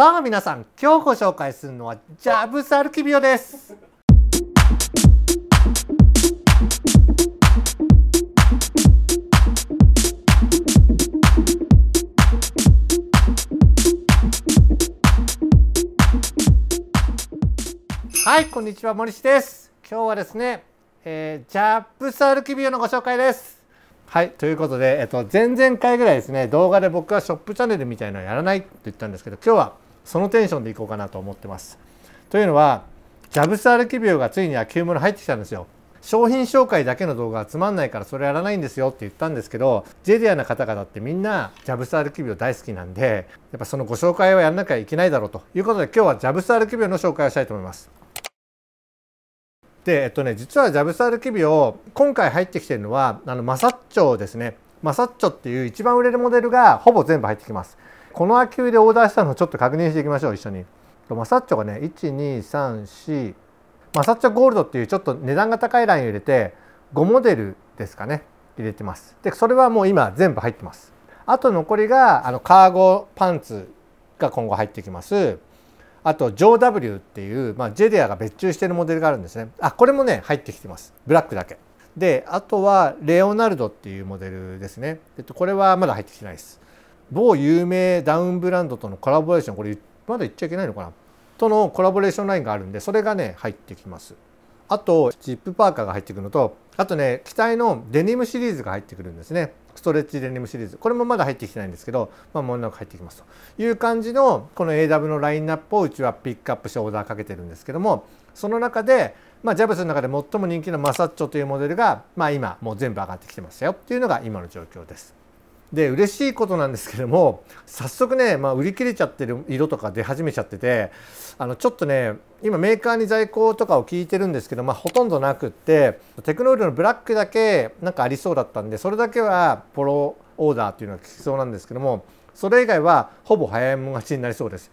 さあ皆さん今日ご紹介するのはジャブサルキビオですはいこんにちは森氏です今日はですね、えー、ジャブサルキビオのご紹介ですはい、ということで、えっと、前々回ぐらいですね、動画で僕はショップチャンネルみたいなのやらないって言ったんですけど、今日はそのテンションでいこうかなと思ってます。というのはジャブス歩き病がついに野球もの入ってきたんですよ。商品紹介だけの動画はつまんないからそれやらないんですよって言ったんですけどジェディアの方々ってみんなジャブス歩ビオ大好きなんでやっぱそのご紹介はやらなきゃいけないだろうということで今日はジャブス歩ビオの紹介をしたいと思います。でえっとね実はジャブス歩ビオ。今回入ってきてるのはあのマサッチョですねマサッチョっていう一番売れるモデルがほぼ全部入ってきます。この空きでオーダーしたのをちょっと確認していきましょう一緒にマサッチョがね1234マサッチョゴールドっていうちょっと値段が高いラインを入れて5モデルですかね入れてますでそれはもう今全部入ってますあと残りがあのカーゴパンツが今後入ってきますあと JOW っていう、まあ、ジェディアが別注してるモデルがあるんですねあこれもね入ってきてますブラックだけであとはレオナルドっていうモデルですね、えっと、これはまだ入ってきてないです某有名ダウンブランドとのコラボレーションこれまだ言っちゃいけないのかなとのコラボレーションラインがあるんでそれがね入ってきますあとチップパーカーが入ってくるのとあとね機体のデニムシリーズが入ってくるんですねストレッチデニムシリーズこれもまだ入ってきてないんですけどまあもなく入ってきますという感じのこの AW のラインナップをうちはピックアップしてオーダーかけてるんですけどもその中でまあ、ジャブスの中で最も人気のマサッチョというモデルが、まあ、今もう全部上がってきてましたよっていうのが今の状況です。で嬉しいことなんですけども早速ね、まあ、売り切れちゃってる色とか出始めちゃっててあのちょっとね今メーカーに在庫とかを聞いてるんですけど、まあ、ほとんどなくってテクノールのブラックだけなんかありそうだったんでそれだけはポロオーダーっていうのが効きそうなんですけどもそれ以外はほぼ早いも勝ちになりそうです。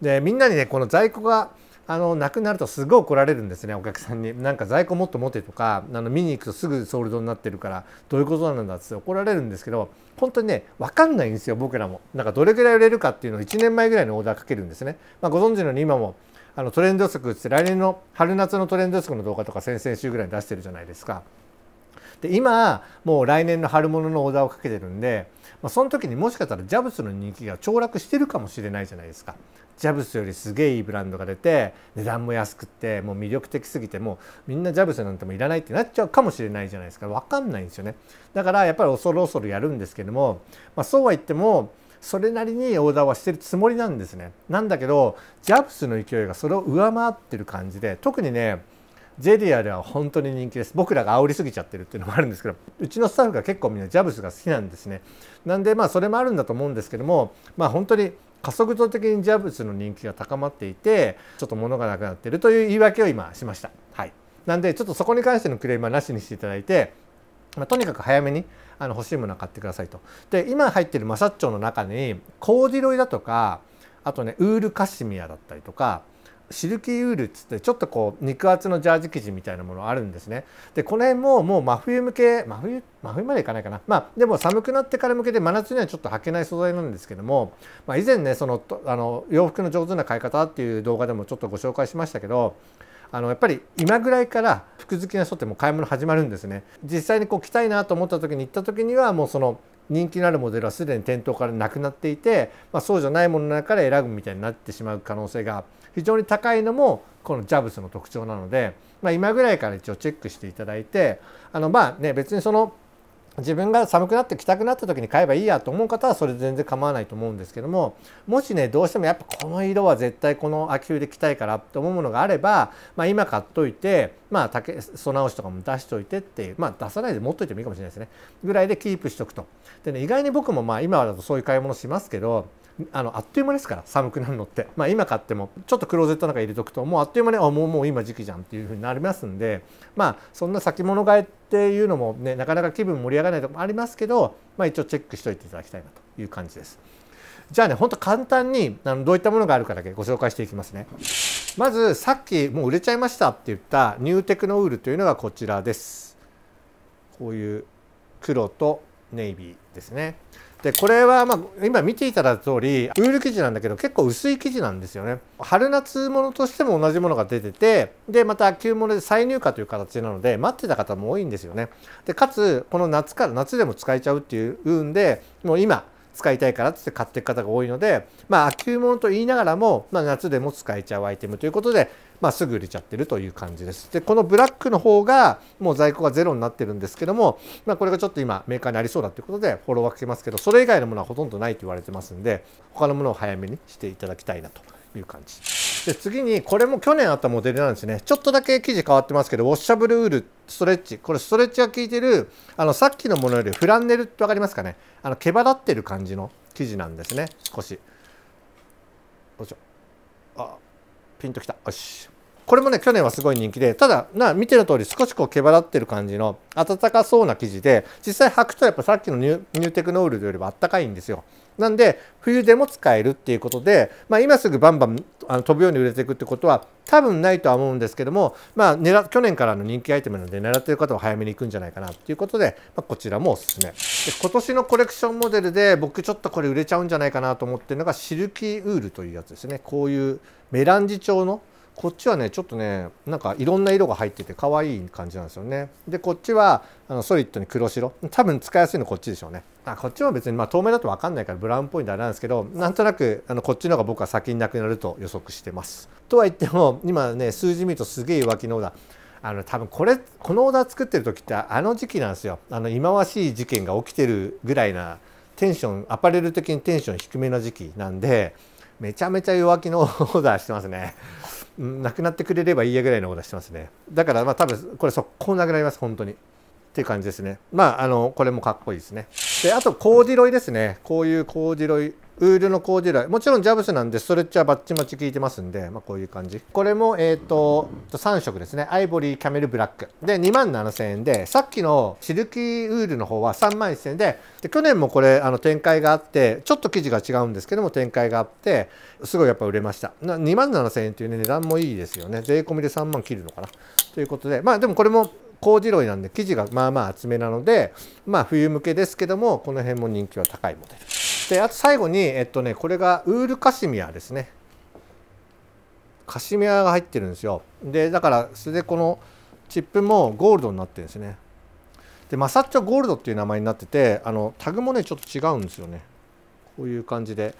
でみんなにねこの在庫があのなくなるとすごい怒られるんですねお客さんになんか在庫もっと持てとかあの見に行くとすぐソールドになってるからどういうことなんだって怒られるんですけど本当にね分かんないんですよ僕らもなんかどれぐらい売れるかっていうのを1年前ぐらいのオーダーかけるんですね、まあ、ご存知のように今もあのトレンド予測って来年の春夏のトレンド予測の動画とか先々週ぐらいに出してるじゃないですかで今もう来年の春物のオーダーをかけてるんでまあ、その時にもしかしたらジャブスの人気が凋落してるかもしれないじゃないですか。ジャブスよりすげえいいブランドが出て値段も安くってもう魅力的すぎてもうみんなジャブスなんてもいらないってなっちゃうかもしれないじゃないですか分かんないんですよねだからやっぱり恐る恐るやるんですけども、まあ、そうは言ってもそれなりにオーダーはしてるつもりなんですねなんだけどジャブスの勢いがそれを上回ってる感じで特にねゼリアでは本当に人気です僕らが煽りすぎちゃってるっていうのもあるんですけどうちのスタッフが結構みんなジャブスが好きなんですねなんでまあそれもあるんだと思うんですけどもまあ本当に加速度的にジャブスの人気が高まっていてちょっと物がなくなってるという言い訳を今しましたはいなんでちょっとそこに関してのクレームはなしにしていただいてまあ、とにかく早めにあの欲しいものは買ってくださいと。で今入ってるマサッチョの中にコーディロイだとかあとねウールカシミヤだったりとかシルキーウールっつってちょっとこう肉厚のジャージ生地みたいなものあるんですねでこの辺ももう真冬向け真冬真冬までいかないかなまあでも寒くなってから向けて真夏にはちょっと履けない素材なんですけども、まあ、以前ねそのあの洋服の上手な買い方っていう動画でもちょっとご紹介しましたけどあのやっぱり今ぐらいから服好きな人ってもう買い物始まるんですね実際にこう着たいなと思った時に行った時にはもうその人気のあるモデルはすでに店頭からなくなっていて、まあ、そうじゃないものの中から選ぶみたいになってしまう可能性が非常に高いのもこのジャブスの特徴なので、まあ、今ぐらいから一応チェックしていただいてあのまあね別にその自分が寒くなってきたくなった時に買えばいいやと思う方はそれ全然構わないと思うんですけどももしねどうしてもやっぱこの色は絶対この秋冬で着たいからと思うものがあれば、まあ、今買っといて、まあ竹、素直しとかも出しといてっていう、まあ、出さないで持っといてもいいかもしれないですねぐらいでキープしておくと。でね意外に僕もまあ今だとそういう買い物しますけどあのあっという間ですから寒くなるのって、まあ、今買ってもちょっとクローゼットなんか入れとくともうあっという間にあもうもう今時期じゃんっていうふうになりますんで、まあ、そんな先物買いっていうのも、ね、なかなか気分盛り上がらないとこもありますけど、まあ、一応チェックしておいていただきたいなという感じです。じゃあねほんと簡単にあのどういったものがあるかだけご紹介していきますね。まずさっきもう売れちゃいましたって言ったニューテクノウールというのがこちらです。こういう黒とネイビーですね。でこれはまあ今見ていただいた通りウール生地なんだけど結構薄い生地なんですよね春夏物としても同じものが出ててでまた秋物で再入荷という形なので待ってた方も多いんですよねでかつこの夏から夏でも使えちゃうっていう運でもう今使いたいからって買っていく方が多いのでまあ秋物と言いながらも、まあ、夏でも使えちゃうアイテムということでまあ、すぐ売れちゃってるという感じです。で、このブラックの方が、もう在庫がゼロになってるんですけども、まあ、これがちょっと今、メーカーにありそうだということで、フォローはかけますけど、それ以外のものはほとんどないと言われてますんで、他のものを早めにしていただきたいなという感じ。で、次に、これも去年あったモデルなんですね。ちょっとだけ生地変わってますけど、ウォッシャブルウールストレッチ。これ、ストレッチが効いてる、あの、さっきのものよりフランネルって分かりますかねあの、毛羽立ってる感じの生地なんですね、少し。どうしよあピンときたよしこれもね去年はすごい人気でただな見ての通り少しこう毛羽立ってる感じの暖かそうな生地で実際履くとやっぱさっきのニューテクノールよりはあったかいんですよなんで冬でも使えるっていうことで、まあ、今すぐバンバンあの飛ぶように売れていくってことは多分ないとは思うんですけども、まあ狙、去年からの人気アイテムなので狙ってる方は早めに行くんじゃないかなっていうことで、まあ、こちらもおすすめで今年のコレクションモデルで僕ちょっとこれ売れちゃうんじゃないかなと思ってるのがシルキーウールというやつですねこういうメランジ調のこっちはねちょっとねなんかいろんな色が入ってて可愛い感じなんですよねでこっちはあのソリッドに黒白多分使いやすいのこっちでしょうねあこっちは別にまあ透明だと分かんないからブラウンっぽいんであれなんですけどなんとなくあのこっちの方が僕は先になくなると予測してますとは言っても今ね数字見るとすげえ浮気のオーダーあの多分これこのオーダー作ってる時ってあの時期なんですよあの忌まわしい事件が起きてるぐらいなテンションアパレル的にテンション低めな時期なんでめちゃめちゃ弱気のオーダーしてますねなくなってくれればいいやぐらいのことはしてますねだからまあ多分これ速攻なくなります本当に。っていう感じですね。まあ、あの、これもかっこいいですね。で、あと、コーディロイですね。こういうコーディロイ。ウールのコーデュロイ。もちろんジャブスなんで、ストレッチはバッチマチ効いてますんで、まあこういう感じ。これも、えっ、ー、と、3色ですね。アイボリー、キャメル、ブラック。で、27,000万円で、さっきのシルキーウールの方は31,000万円で、で去年もこれ、あの、展開があって、ちょっと生地が違うんですけども、展開があって、すごいやっぱ売れました。27,000円というね、値段もいいですよね。税込みで3万切るのかな。ということで、まあでもこれも麹類なんで生地がまあまあ厚めなので、まあ、冬向けですけどもこの辺も人気は高いモデルであと最後にえっとねこれがウールカシミヤですねカシミヤが入ってるんですよでだからそれでこのチップもゴールドになってるんですねでマサッチョゴールドっていう名前になっててあのタグもねちょっと違うんですよねこういう感じで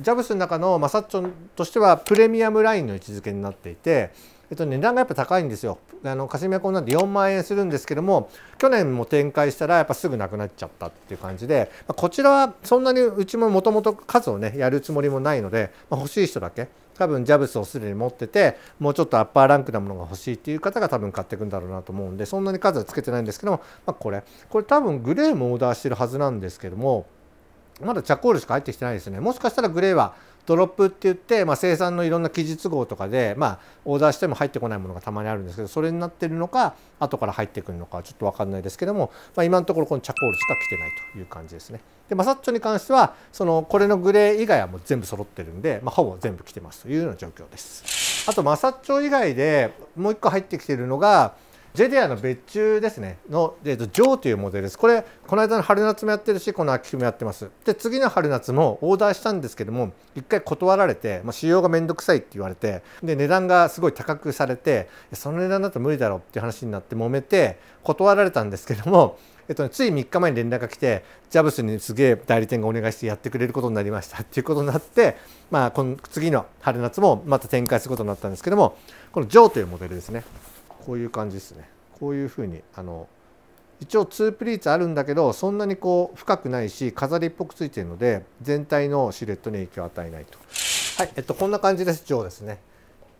ジャブスの中のマサッチョとしてはプレミアムラインの位置づけになっていてえっと、値段がやっぱ高いんですよ。あの霞コンなんで4万円するんですけども去年も展開したらやっぱすぐなくなっちゃったっていう感じで、まあ、こちらはそんなにうちももともと数をねやるつもりもないので、まあ、欲しい人だけ多分ジャブスをすでに持っててもうちょっとアッパーランクなものが欲しいっていう方が多分買っていくんだろうなと思うんでそんなに数はつけてないんですけども、まあ、これこれ多分グレーもオーダーしてるはずなんですけどもまだチャコールしか入ってきてないですねもしかしたらグレーはドロップって言って、まあ、生産のいろんな記述号とかで、まあ、オーダーしても入ってこないものがたまにあるんですけどそれになってるのか後から入ってくるのかちょっと分かんないですけども、まあ、今のところこのチャコールしか来てないという感じですね。でマサッチョに関してはそのこれのグレー以外はもう全部揃ってるんで、まあ、ほぼ全部来てますというような状況です。あとマサッチョ以外でもう一個入ってきてるのがジェディアの別注ですねの、えー、とジョーというモデルですこれこの間の春夏もやってるしこの秋冬もやってますで次の春夏もオーダーしたんですけども一回断られて、まあ、使用が面倒くさいって言われてで値段がすごい高くされてその値段だと無理だろうっていう話になって揉めて断られたんですけどもえっとね、つい3日前に連絡が来てジャブスにすげえ代理店がお願いしてやってくれることになりましたっていうことになって、まあ、この次の春夏もまた展開することになったんですけどもこのジョーというモデルですねこういう感じですねこういうふうにあの一応ツープリーツあるんだけどそんなにこう深くないし飾りっぽくついてるので全体のシルエットに影響を与えないとはいえっとこんな感じです上ですね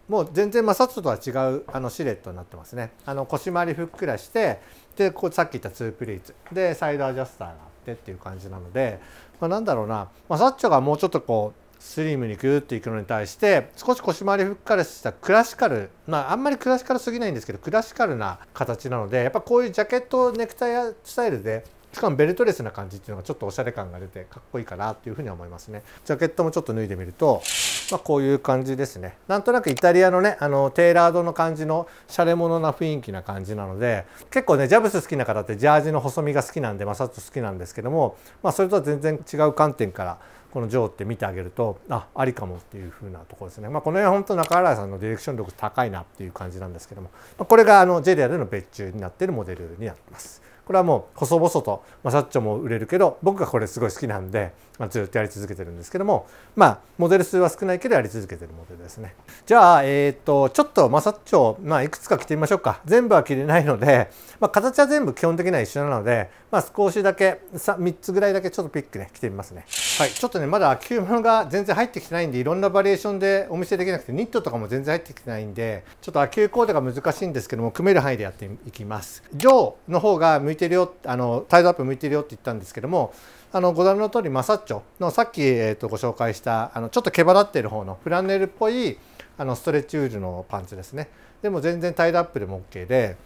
もう全然摩擦とは違うあのシルエットになってますねあの腰回りふっくらしてでこうさっき言ったツープリーツでサイドアジャスターがあってっていう感じなので、まあ、なんだろうな、まあ、サッチョがもうちょっとこうスリムにグーッといくのに対して少し腰回りふっかりしたクラシカルまああんまりクラシカルすぎないんですけどクラシカルな形なのでやっぱこういうジャケットネクタイスタイルでしかもベルトレスな感じっていうのがちょっとおしゃれ感が出てかっこいいかなっていうふうに思いますねジャケットもちょっと脱いでみると、まあ、こういう感じですねなんとなくイタリアのねあのテーラードの感じのシャレ物な雰囲気な感じなので結構ねジャブス好きな方ってジャージの細身が好きなんでまあ、サッと好きなんですけども、まあ、それとは全然違う観点からこの「ジョー」って見てあげるとあありかもっていう風なところですね。まあ、この辺は本当中原さんのディレクション力高いなっていう感じなんですけども、まあ、これがあのジェリアでの別注になっているモデルになってます。これはもう細々と、まサッチョも売れるけど僕がこれすごい好きなんでまあ、ずっとやり続けてるんですけども、まあ、モデル数は少ないけどやり続けてるモデルですね。じゃあ、えーと、とちょっとマサッチョ、まあ、いくつか着てみましょうか。全部は着れないので、まあ、形は全部基本的には一緒なので、まあ、少しだけ 3, 3つぐらいだけちょっとピックね着てみますね。はい、ちょっとねまだ秋物が全然入ってきてないんでいろんなバリエーションでお見せできなくてニットとかも全然入ってきてないんでちょっと秋コーデが難しいんですけども組める範囲でやっていきます。上の方が向いてるよあのタイドアップ向いてるよって言ったんですけどもあのご覧の通りマサッチョのさっき、えー、とご紹介したあのちょっと毛羽立っている方のフランネルっぽいあのストレッチウールのパンツですねでも全然タイルアップでも OK で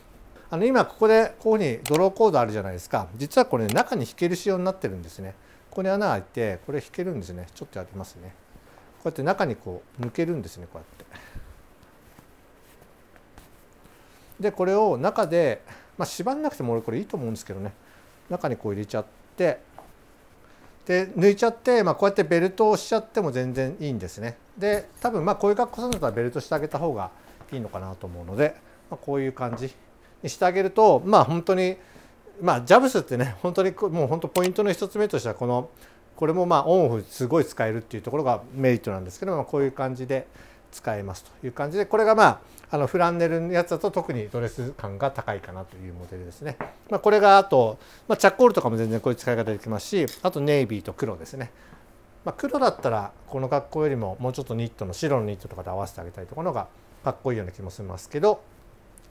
あの今ここでこういうふうにドローコードあるじゃないですか実はこれ、ね、中に引ける仕様になってるんですねここに穴開いてこれ引けるんですねちょっとやりますねこうやって中にこう抜けるんですねこうやってでこれを中で、まあ、縛んなくても俺これいいと思うんですけどね中にこう入れちゃってで抜いちゃって、まあ、こうやってベルトをしちゃっても全然いいんですねで多分まあこういう格好するんだったらベルトしてあげた方がいいのかなと思うので、まあ、こういう感じにしてあげるとまあ本当にまあジャブスってね 本当にもう本当ポイントの1つ目としてはこのこれもまあオンオフすごい使えるっていうところがメリットなんですけどもこういう感じで使えますという感じでこれがまああのフランネルのやつだと特にドレス感が高いかなというモデルですね。まあ、これがあと、まあ、チャックオールとかも全然こういう使い方できますしあとネイビーと黒ですね。まあ、黒だったらこの格好よりももうちょっとニットの白のニットとかで合わせてあげたいところがかっこいいような気もしますけど、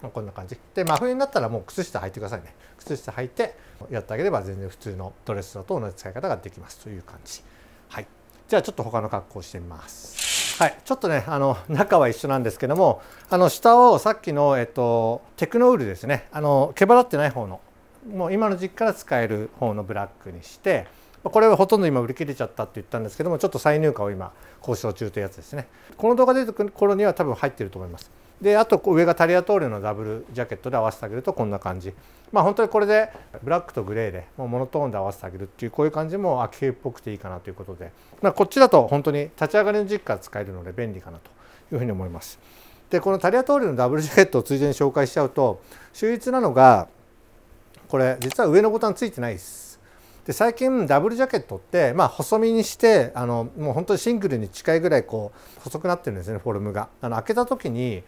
まあ、こんな感じで真冬になったらもう靴下履いてくださいね靴下履いてやってあげれば全然普通のドレスだと同じ使い方ができますという感じはいじゃあちょっと他の格好をしてみますはい、ちょっとねあの中は一緒なんですけどもあの下をさっきの、えっと、テクノウールですねあの毛払ってない方のもう今の時期から使える方のブラックにしてこれはほとんど今売り切れちゃったって言ったんですけどもちょっと再入荷を今交渉中というやつですねこの動画出てくる頃には多分入ってると思いますであと上がタリアトーレのダブルジャケットで合わせてあげるとこんな感じまあ本当にこれでブラックとグレーでもうモノトーンで合わせてあげるっていうこういう感じも秋冬っぽくていいかなということで、まあ、こっちだと本当に立ち上がりの時期から使えるので便利かなというふうに思います。でこのタリアトールのダブルジャケットをついでに紹介しちゃうと秀逸なのがこれ実は上のボタンついてないです。で最近ダブルジャケットって、まあ、細身にしてあのもう本当にシングルに近いぐらいこう細くなってるんですねフォルムが。あの開けた時に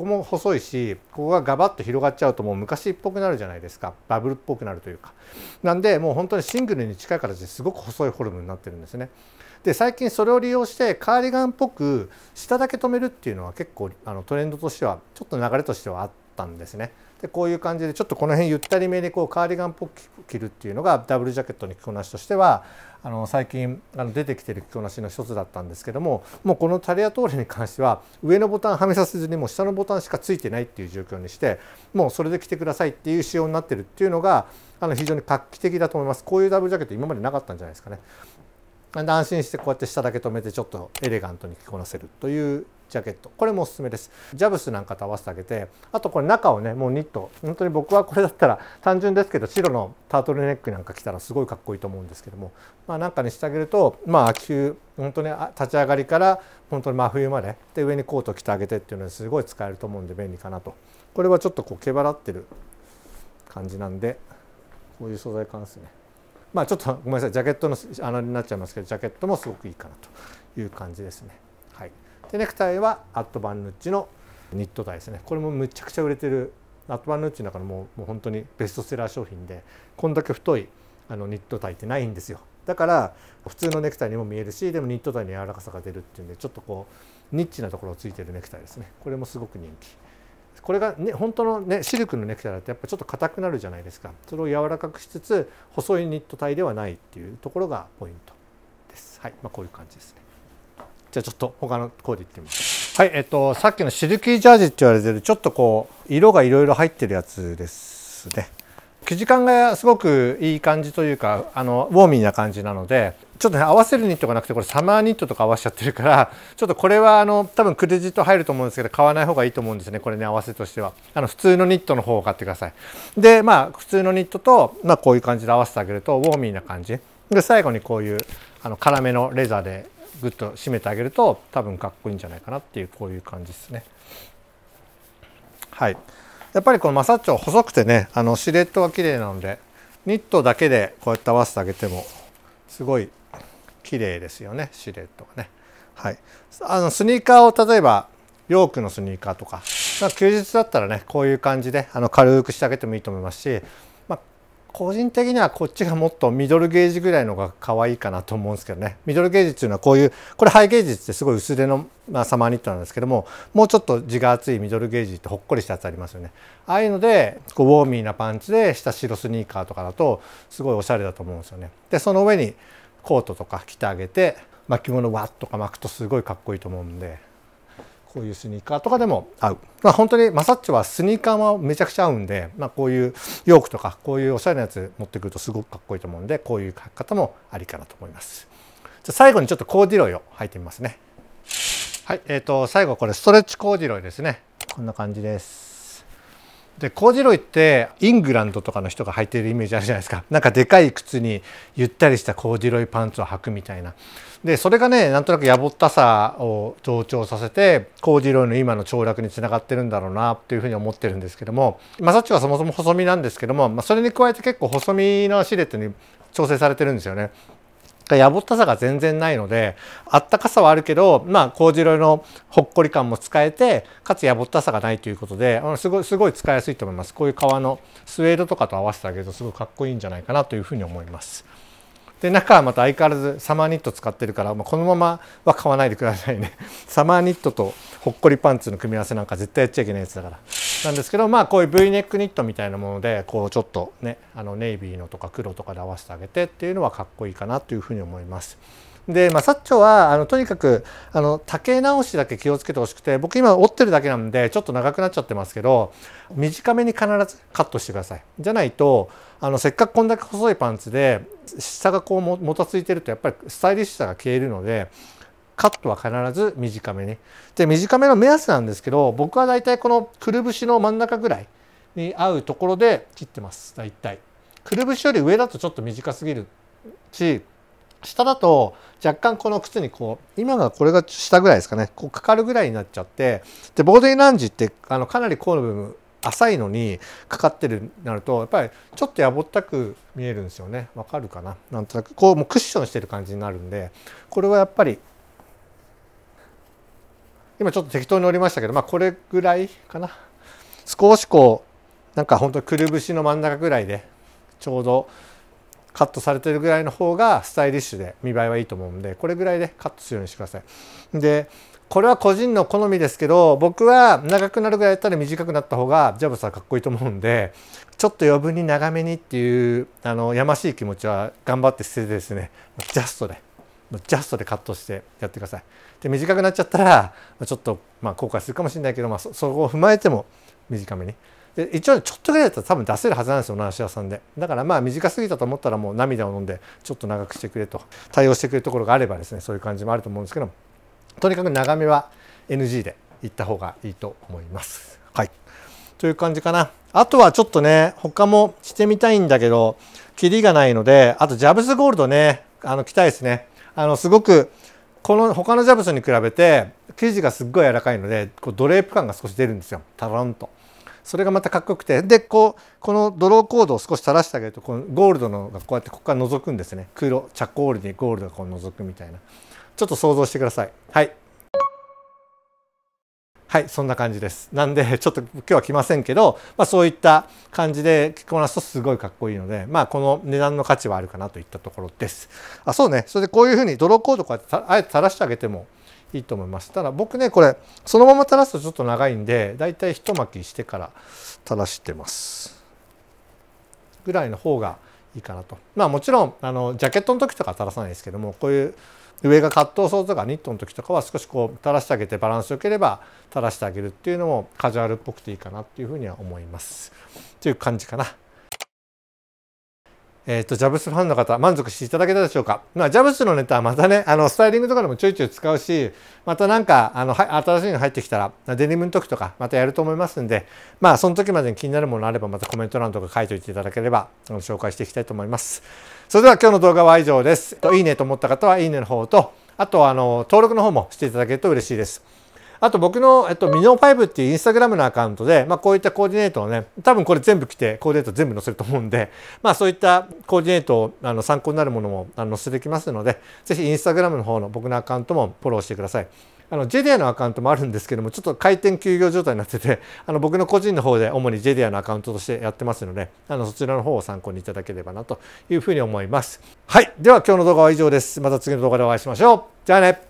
こも細いしここがガバッと広がっちゃうともう昔っぽくなるじゃないですかバブルっぽくなるというかなんでもう本当にシングルに近い形ですごく細いフォルムになってるんですねで最近それを利用してカーディガンっぽく下だけ止めるっていうのは結構あのトレンドとしてはちょっと流れとしてはあっったんですねでこういう感じでちょっとこの辺ゆったりめにこうカーディガンっぽく着るっていうのがダブルジャケットの着こなしとしてはあの最近あの出てきてる着こなしの一つだったんですけどももうこのタリアトーレに関しては上のボタンはめさせずにもう下のボタンしかついてないっていう状況にしてもうそれで着てくださいっていう仕様になってるっていうのがあの非常に画期的だと思いますこういうダブルジャケット今までなかったんじゃないですかね安心してこうやって下だけ止めてちょっとエレガントに着こなせるというジャケットこれもおすすめですジャブスなんかと合わせてあげてあとこれ中をねもうニット本当に僕はこれだったら単純ですけど白のタートルネックなんか着たらすごいかっこいいと思うんですけども、まあ、なんかにしてあげるとまあ急本当に立ち上がりから本当に真冬までで上にコート着てあげてっていうのにすごい使えると思うんで便利かなとこれはちょっとこう毛払ってる感じなんでこういう素材感ですねまあちょっとごめんなさいジャケットの穴になっちゃいますけどジャケットもすごくいいかなという感じですねはい。でネクタイはアットバンヌッチのニットタイですねこれもむちゃくちゃ売れてるアットバンヌッチの中のもうもう本当にベストセラー商品でこんだけ太いあのニットタイってないんですよだから普通のネクタイにも見えるしでもニットタイに柔らかさが出るっていうんでちょっとこうニッチなところをついてるネクタイですねこれもすごく人気これが、ね、本当の、ね、シルクのネクタイだとやっぱちょっと硬くなるじゃないですかそれを柔らかくしつつ細いニットタイではないっていうところがポイントですはい、まあ、こういう感じですねじゃあちょっと他のコーデいってみまう。はい、えっと、さっきのシルキージャージって言われてる、ちょっとこう、色がいろいろ入ってるやつですね。生地感がすごくいい感じというか、あの、ウォーミーな感じなので、ちょっとね、合わせるニットがなくて、これサマーニットとか合わせちゃってるから、ちょっとこれはあの、多分クレジット入ると思うんですけど、買わない方がいいと思うんですね、これね、合わせとしては。あの、普通のニットの方を買ってください。で、まあ、普通のニットと、まあ、こういう感じで合わせてあげると、ウォーミーな感じ。で、最後にこういう、あの、辛めのレザーでグッと締めてあげると多分かっこいいんじゃないかなっていうこういう感じですね。はい、やっぱりこのマサッチョ細くてねあのシルエットが綺麗なのでニットだけでこうやって合わせてあげてもすごい綺麗ですよねシルエットがね。はい、あのスニーカーを例えばヨークのスニーカーとかか休日だったらねこういう感じであの軽くしてあげてもいいと思いますし個人的にはこっちがもっとミドルゲージぐらいのが可愛いかなと思うんですけどねミドルゲージっていうのはこういうこれハイゲージってすごい薄手の、まあ、サマーニットなんですけどももうちょっと地が厚いミドルゲージってほっこりしたやつありますよねああいうのでこうウォーミーなパンツで下白スニーカーとかだとすごいおしゃれだと思うんですよねでその上にコートとか着てあげて巻物わっとか巻くとすごいかっこいいと思うんでこういうスニーカーとかでも合う。まあ、本当にマサッチョはスニーカーはめちゃくちゃ合うんで、まあ、こういうヨークとかこういうおしゃれなやつ持ってくるとすごくかっこいいと思うんでこういう書き方もありかなと思います。じゃ最後にちょっとコーディロイを履いてみますね。はい、えー、と最後これストレッチコーディロイですね。こんな感じです。でコージロイってイングランドとかの人が履いてるイメージあるじゃないですか なんかでかい靴にゆったりしたコージロイパンツを履くみたいなでそれがねなんとなくやぼったさを増長させてコージロイの今の凋落につながってるんだろうなというふうに思ってるんですけどもマサチはそもそも細身なんですけども、まあ、それに加えて結構細身のシルエットに調整されてるんですよね。やぼったさが全然ないのであったかさはあるけどまあ麹色のほっこり感も使えてかつやぼったさがないということであのすごいすごい使いやすいと思いますこういう革のスウェードとかと合わせてあげるとすごいかっこいいんじゃないかなというふうに思います。で中はまた相変わらずサマーニット使ってるから、まあ、このままは買わないでくださいね サマーニットとほっこりパンツの組み合わせなんか絶対やっちゃいけないやつだからなんですけどまあこういう V ネックニットみたいなものでこうちょっとねあのネイビーのとか黒とかで合わせてあげてっていうのはかっこいいかなというふうに思います。で、まあ、薩長はあのとにかくあの丈直しだけ気をつけてほしくて僕今折ってるだけなんでちょっと長くなっちゃってますけど短めに必ずカットしてくださいじゃないとあのせっかくこんだけ細いパンツで下がこうももたついてるとやっぱりスタイリッシュさが消えるのでカットは必ず短めにで短めの目安なんですけど僕は大体このくるぶしの真ん中ぐらいに合うところで切ってます大体くるぶしより上だとちょっと短すぎるし下だと若干この靴にこう今がこれが下ぐらいですかねこうかかるぐらいになっちゃってでボディランジってあのかなり甲の部分浅いのにかかってるなるとやっぱりちょっとやぼったく見えるんですよねわかるかななんとなくこうもうクッションしてる感じになるんでこれはやっぱり今ちょっと適当に乗りましたけどまあこれぐらいかな少しこうなんかほんとくるぶしの真ん中ぐらいでちょうどカットされてるぐらいの方がスタイリッシュで見栄えはいいと思うんでこれぐらいでカットするようにしてください。でこれは個人の好みですけど僕は長くなるぐらいだったら短くなった方がジャブスはかっこいいと思うんでちょっと余分に長めにっていうあのやましい気持ちは頑張って捨ててですねジャストでジャストでカットしてやってください。で短くなっちゃったらちょっとまあ後悔するかもしれないけど、まあ、そこを踏まえても短めに。で一応ねちょっとぐらいだったら多分出せるはずなんですよお話屋さんでだからまあ短すぎたと思ったらもう涙を飲んでちょっと長くしてくれと対応してくれるところがあればですねそういう感じもあると思うんですけどもとにかく長めは NG で行った方がいいと思います。はいという感じかな。あとはちょっとね、他もしてみたいんだけど、キリがないので、あとジャブスゴールドね、あの、着たいですね。あの、すごく、この他のジャブスに比べて生地がすっごい柔らかいのでこうドレープ感が少し出るんですよタロンとそれがまたかっこよくてでこうこのドローコードを少し垂らしてあげるとこのゴールドのがこうやってここから覗くんですね黒チャコールにゴールドがこう覗くみたいなちょっと想像してくださいはいはいそんな感じですなんで ちょっと今日は来ませんけど、まあ、そういった感じで着こなすとすごいかっこいいのでまあこの値段の価値はあるかなといったところですあそうねそれでこういうふうにドローコードこうやってあえて垂らしてあげてもいいと思いますただ僕ねこれそのまま垂らすとちょっと長いんでだいたい一巻きしてから垂らしてますぐらいの方がいいかなとまあもちろんあのジャケットの時とか垂らさないですけどもこういう上がカットソーとかニットの時とかは少しこう垂らしてあげてバランスよければ垂らしてあげるっていうのもカジュアルっぽくていいかなっていうふうには思いますという感じかなえっ、ー、と、ジャブスファンの方、満足していただけたでしょうか。まあ、ジャブスのネタはまたね、あの、スタイリングとかでもちょいちょい使うし、またなんか、あの、新しいの入ってきたら、デニムの時とか、またやると思いますんで、まあ、その時までに気になるものあれば、またコメント欄とか書いておいていただければ、あの紹介していきたいと思います。それでは今日の動画は以上です。いいねと思った方は、いいねの方と、あと、あの、登録の方もしていただけると嬉しいです。あと僕の、えっと、ミノ5っていうインスタグラムのアカウントで、まあ、こういったコーディネートをね、多分これ全部来て、コーディネート全部載せると思うんで、まあ、そういったコーディネートをあの参考になるものもあの載せてきますので、ぜひインスタグラムの方の僕のアカウントもフォローしてください。あの、ジディアのアカウントもあるんですけども、ちょっと開店休業状態になってて、あの、僕の個人の方で主にジディアのアカウントとしてやってますので、あの、そちらの方を参考にいただければなというふうに思います。はい。では今日の動画は以上です。また次の動画でお会いしましょう。じゃあね。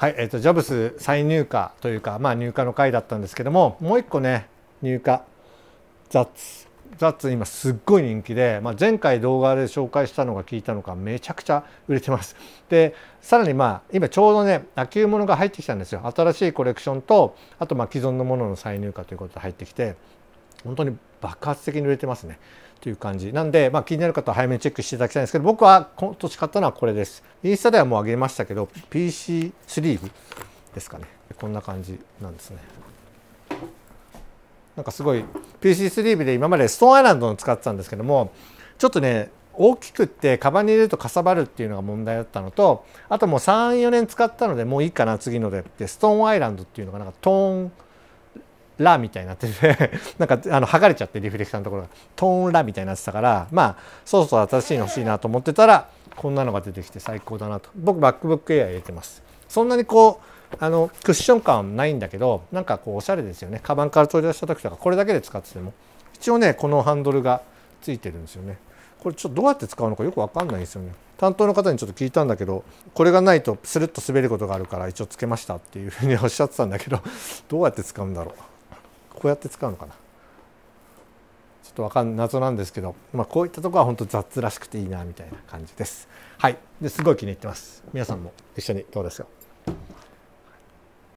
はい、えー、とジャブス再入荷というか、まあ、入荷の回だったんですけどももう一個ね入荷ザッツ今すっごい人気で、まあ、前回動画で紹介したのが聞いたのがめちゃくちゃ売れてますでさらにまあ今ちょうどね秋物が入ってきたんですよ新しいコレクションとあとま既存のものの再入荷ということで入ってきて本当に爆発的に売れてますねという感じなんで、まあ、気になる方は早めにチェックしていただきたいんですけど僕は今年買ったのはこれですインスタではもうあげましたけど PC スリーブですかねこんな感じなんですねなんかすごい PC スリーブで今までストーンアイランドの使ってたんですけどもちょっとね大きくってカバンに入れるとかさばるっていうのが問題だったのとあともう34年使ったのでもういいかな次のででストーンアイランドっていうのがなんかトーンラみたいになってて なんかあの剥がれちゃってリフレクターのところがトーンラみたいになってたからまあそろそろ新しいの欲しいなと思ってたらこんなのが出てきて最高だなと僕 MacBook Air 入れてますそんなにこうあのクッション感はないんだけどなんかこうおしゃれですよねカバンから取り出した時とかこれだけで使ってても一応ねこのハンドルがついてるんですよねこれちょっとどうやって使うのかよく分かんないんですよね担当の方にちょっと聞いたんだけどこれがないとスルッと滑ることがあるから一応つけましたっていうふうにおっしゃってたんだけどどうやって使うんだろうこうやって使うのかなちょっとわかん謎なんですけど、まあ、こういったとこは本当雑らしくていいなみたいな感じですはいですごい気に入ってます皆さんも一緒にどうですか